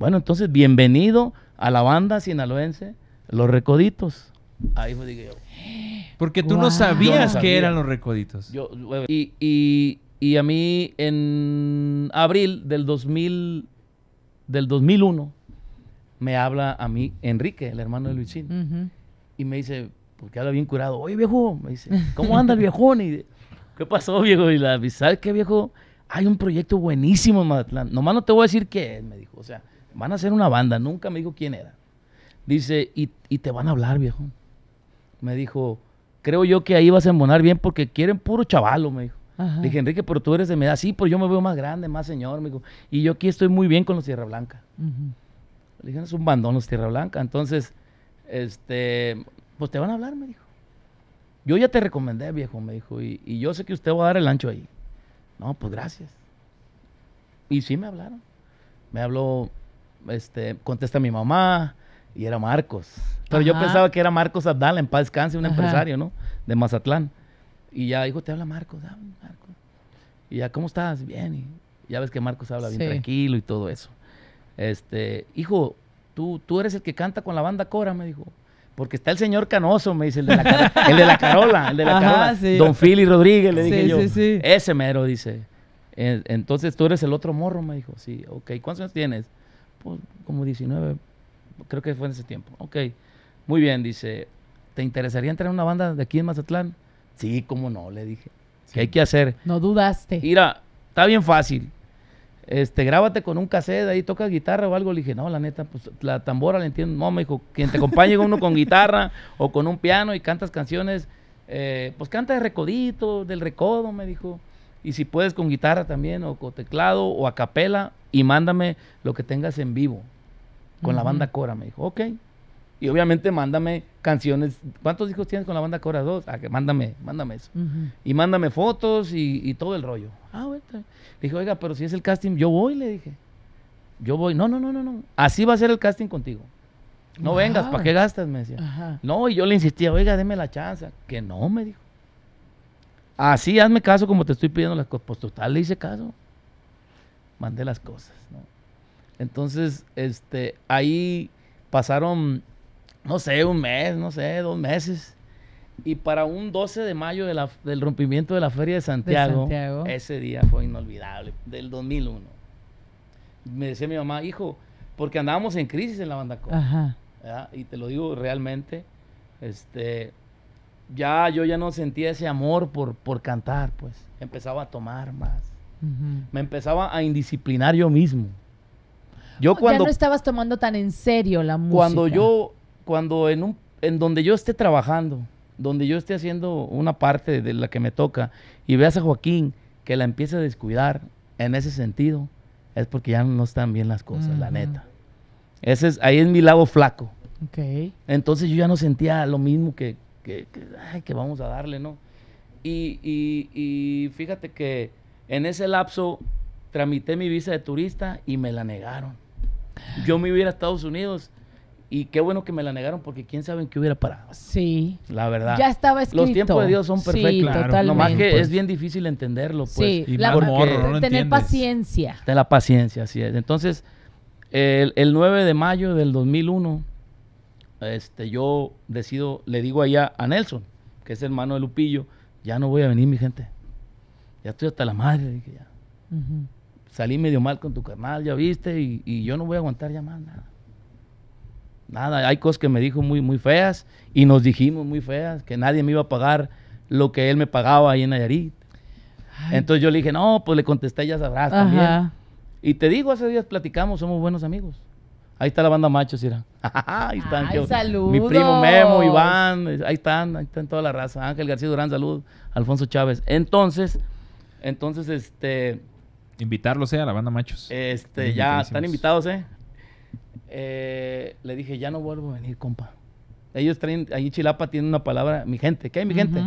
Bueno, entonces, bienvenido a la banda sinaloense, Los Recoditos. Ahí fue, dije yo. Porque tú no sabías que eran Los Recoditos. y, y, y, a mí, en abril del, 2000, del 2001, me habla a mí Enrique, el hermano de Luisín. Y me dice, porque habla bien curado. Oye, viejo, me dice, ¿cómo anda el viejón? Y, ¿Qué pasó, viejo? Y la, ¿sabes qué, viejo? Hay un proyecto buenísimo en Mazatlán. Nomás no te voy a decir qué me dijo. O sea, Van a hacer una banda, nunca me dijo quién era. Dice, y, te van a hablar, viejo. Me dijo, creo yo que ahí vas a embonar bien porque quieren puro chavalo, me dijo. Dije, Enrique, pero tú eres de mi edad. Sí, pues yo me veo más grande, más señor, me dijo. Y yo aquí estoy muy bien con los Tierra Blanca. Le dije, es un bandón los Tierra Blanca. Entonces, este, pues te van a hablar, me dijo. Yo ya te recomendé, viejo, me dijo. Y, y yo sé que usted va a dar el ancho ahí. No, pues gracias. Y sí me hablaron. Me habló este, contesta mi mamá, y era Marcos. Pero yo pensaba que era Marcos Abdala, en paz descanse, un empresario, ¿no? De Mazatlán. Y ya dijo, te habla Marcos, Y ya, ¿cómo estás? Bien. Y ya ves que Marcos habla bien tranquilo y todo eso. Este, hijo, tú, tú eres el que canta con la banda Cora, me dijo. Porque está el señor Canoso, me dice, el de la, Carola, el de la Carola. Don Philly Rodríguez, le dije sí, yo. Ese mero, dice. Entonces tú eres el otro morro, me dijo. Sí, ok. ¿Cuántos años tienes? Pues, como 19, creo que fue en ese tiempo. Ok, muy bien, dice, ¿te interesaría entrar en una banda de aquí en Mazatlán? Sí, cómo no, le dije. que ¿Qué hay que hacer? No dudaste. Mira, está bien fácil. Este, grábate con un cassette, ahí toca guitarra o algo. Le dije, no, la neta, pues la tambora la entiendo. No, me dijo, quien te acompañe uno con guitarra o con un piano y cantas canciones, eh, pues canta de recodito, del recodo, me dijo. Y si puedes con guitarra también, o con teclado, o a capela, y mándame lo que tengas en vivo con la banda Cora. Me dijo, ok. Y obviamente mándame canciones. ¿Cuántos hijos tienes con la banda Cora dos, Ah, que mándame, mándame eso. Y mándame fotos y, todo el rollo. Ah, bueno. Le dije, oiga, pero si es el casting, yo voy, le dije. Yo voy. No, no, no, no, no. Así va a ser el casting contigo. No vengas, ¿para qué gastas? Me decía. No, y yo le insistía, oiga, deme la chance. Que no, me dijo. Así hazme caso como te estoy pidiendo las cosas. Pues total, le hice caso mandé las cosas, ¿no? Entonces, este, ahí pasaron, no sé, un mes, no sé, dos meses. Y para un 12 de mayo del rompimiento de la Feria de Santiago, ese día fue inolvidable, del 2001. Me decía mi mamá, hijo, porque andábamos en crisis en la banda Ajá. Y te lo digo realmente, este, ya yo ya no sentía ese amor por, por cantar, pues. Empezaba a tomar más. Me empezaba a indisciplinar yo mismo. Yo cuando, ya no estabas tomando tan en serio la música. Cuando yo, cuando en, un, en donde yo esté trabajando, donde yo esté haciendo una parte de la que me toca y veas a Joaquín que la empieza a descuidar en ese sentido, es porque ya no están bien las cosas, la neta. Ese es, ahí es mi lado flaco. Okay. Entonces yo ya no sentía lo mismo que, que, que, ay, que vamos a darle, ¿no? y, y fíjate que en ese lapso tramité mi visa de turista y me la negaron. Yo me iba a Estados Unidos y qué bueno que me la negaron porque quién sabe en qué hubiera parado. Sí. La verdad. Ya estaba escrito. Los tiempos de Dios son perfectos. Sí, más que pues es bien difícil entenderlo, pues. Sí, tener paciencia. De la paciencia, así es. Entonces, el, 9 de mayo del 2001, este, yo decido, le digo allá a Nelson, que es hermano de Lupillo, ya no voy a venir mi gente ya estoy hasta la madre. Dije, ya. Salí medio mal con tu carnal, ya viste, y, yo no voy a aguantar ya más nada. Nada, hay cosas que me dijo muy, muy feas y nos dijimos muy feas, que nadie me iba a pagar lo que él me pagaba ahí en Nayarit. Entonces yo le dije, no, pues le contesté, ya sabrás también. Y te digo, hace días platicamos, somos buenos amigos. Ahí está la banda macho, Sira. ahí están. Ay, mi primo Memo, Iván, ahí están, ahí están toda la raza. Ángel García Durán, salud. Alfonso Chávez. Entonces, entonces, este... Invitarlos, eh, a la banda machos. Este, ya están invitados, eh. eh. Le dije, ya no vuelvo a venir, compa. Ellos traen, ahí Chilapa tiene una palabra, mi gente. ¿Qué hay, mi gente?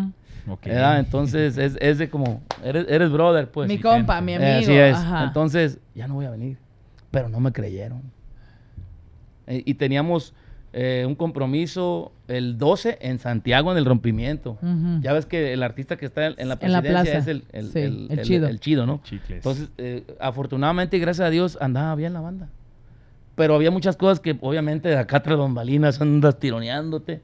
Ok. entonces, es, es, de como, eres, eres brother, pues. Mi, compa, mi eh, amigo. así es. Entonces, ya no voy a venir. Pero no me creyeron. Eh, y teníamos eh, un compromiso el 12 en Santiago en el rompimiento. Ya ves que el artista que está en, la presidencia plaza. es el, el, chido. ¿no? Entonces, eh, afortunadamente y gracias a Dios andaba bien la banda. Pero había muchas cosas que obviamente de acá tras bambalinas andas tironeándote.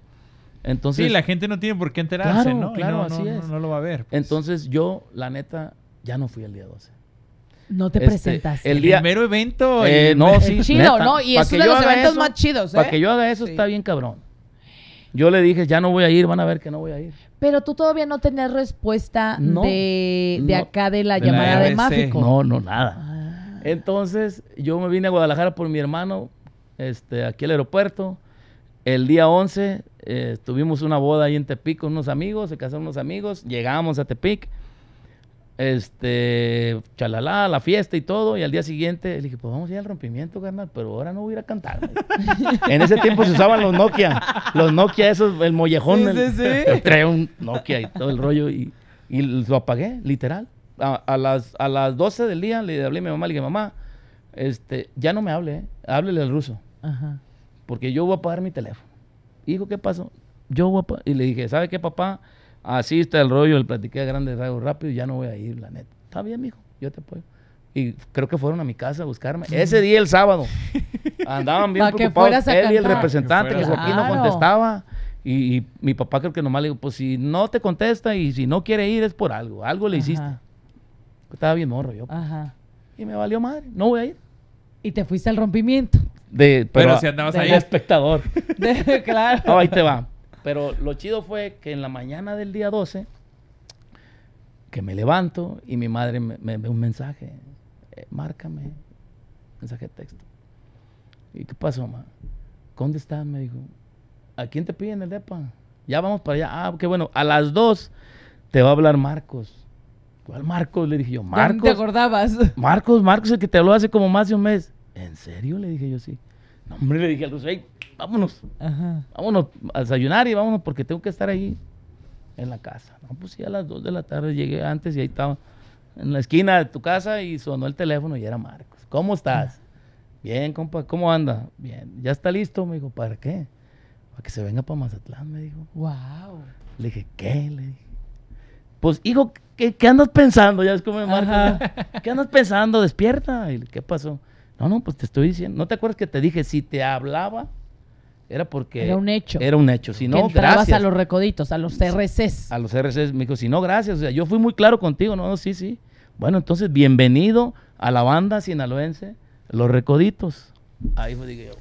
Entonces, sí, la gente no tiene por qué enterarse, ¿no? Claro, así no, es. No, lo va a ver. Pues. Entonces yo, la neta, ya no fui el día 12. No te presentaste? presentas. El, día, evento. Eh, no, sí. Chido, ¿no? Y es uno de los eventos más chidos. Para ¿eh? que yo haga eso está bien cabrón. Yo le dije, ya no voy a ir, van a ver que no voy a ir. Pero tú todavía no tenías respuesta de, de acá de la llamada de Máfico. No, no, nada. Ah. Entonces, yo me vine a Guadalajara por mi hermano, este, aquí al aeropuerto. El día 11 eh, tuvimos una boda ahí en Tepic con unos amigos, se casaron unos amigos, llegamos a Tepic este, chalala, la fiesta y todo. Y al día siguiente le dije, pues vamos a ir al rompimiento, carnal, pero ahora no voy a ir a cantar. en ese tiempo se usaban los Nokia, los Nokia, esos, el mollejón. Trae un Nokia y todo el rollo y, lo apagué, literal. A, las, a las 12 del día le hablé a mi mamá, le dije, mamá, este, ya no me hable, ¿eh? háblele al ruso. Porque yo voy a apagar mi teléfono. Hijo, ¿qué pasó? Yo voy Y le dije, ¿sabe qué, papá? así está el rollo, el platiqué a grandes rasgos rápido, ya no voy a ir, la neta. Está bien, mijo, yo te apoyo. Y creo que fueron a mi casa a buscarme. Ese día, el sábado, andaban bien preocupados. él y el representante, que, Joaquín no contestaba. Y, mi papá creo que nomás le dijo pues si no te contesta y si no quiere ir es por algo, algo le hiciste. Estaba bien morro yo. Y me valió madre, no voy a ir. Y te fuiste al rompimiento. De, pero, si andabas ahí. espectador. De, claro. ahí te va. Pero lo chido fue que en la mañana del día 12, que me levanto y mi madre me, ve un mensaje. Eh, márcame. Mensaje de texto. ¿Y qué pasó, mamá? ¿Dónde estás? Me dijo. ¿A quién te piden el DEPA? Ya vamos para allá. Ah, qué bueno. A las 2 te va a hablar Marcos. ¿Cuál Marcos? Le dije yo, Marcos. ¿Te acordabas? Marcos, Marcos, el que te habló hace como más de un mes. ¿En serio? Le dije yo, sí hombre, le dije a Luis vámonos. Vámonos a desayunar y vámonos porque tengo que estar ahí en la casa. No, pues sí, a las 2 de la tarde llegué antes y ahí estaba en la esquina de tu casa y sonó el teléfono y era Marcos. ¿Cómo estás? Bien, compa, ¿cómo anda? Bien, ¿ya está listo? Me dijo, ¿para qué? Para que se venga para Mazatlán, me dijo. ¡Wow! Le dije, ¿qué? Le dije, pues, hijo, ¿qué, andas pensando? Ya es como Marcos. ¿Qué andas pensando? Despierta. Y, ¿Qué pasó? No, no, pues te estoy diciendo. ¿No te acuerdas que te dije si te hablaba? Era porque. Era un hecho. Era un hecho. Si no, a los recoditos, a los RCs. A los RCs. Me dijo, si no, gracias. O sea, yo fui muy claro contigo. No, sí, sí. Bueno, entonces, bienvenido a la banda sinaloense, Los Recoditos. Ahí fue, dije yo.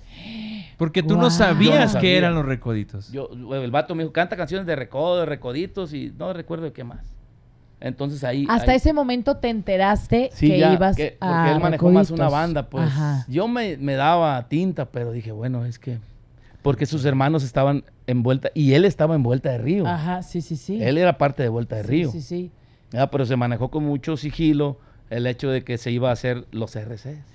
Porque tú no sabías que eran los recoditos. Yo, el vato me dijo, canta canciones de de recoditos y no recuerdo qué más. Entonces ahí... Hasta ese momento te enteraste que ibas porque él manejó más una banda, pues. Yo me, me, daba tinta, pero dije, bueno, es que... Porque sus hermanos estaban en Vuelta, y él estaba en Vuelta de Río. Ajá, sí, sí, sí. Él era parte de Vuelta de Río. Sí, sí. Ah, pero se manejó con mucho sigilo el hecho de que se iba a hacer los RCs.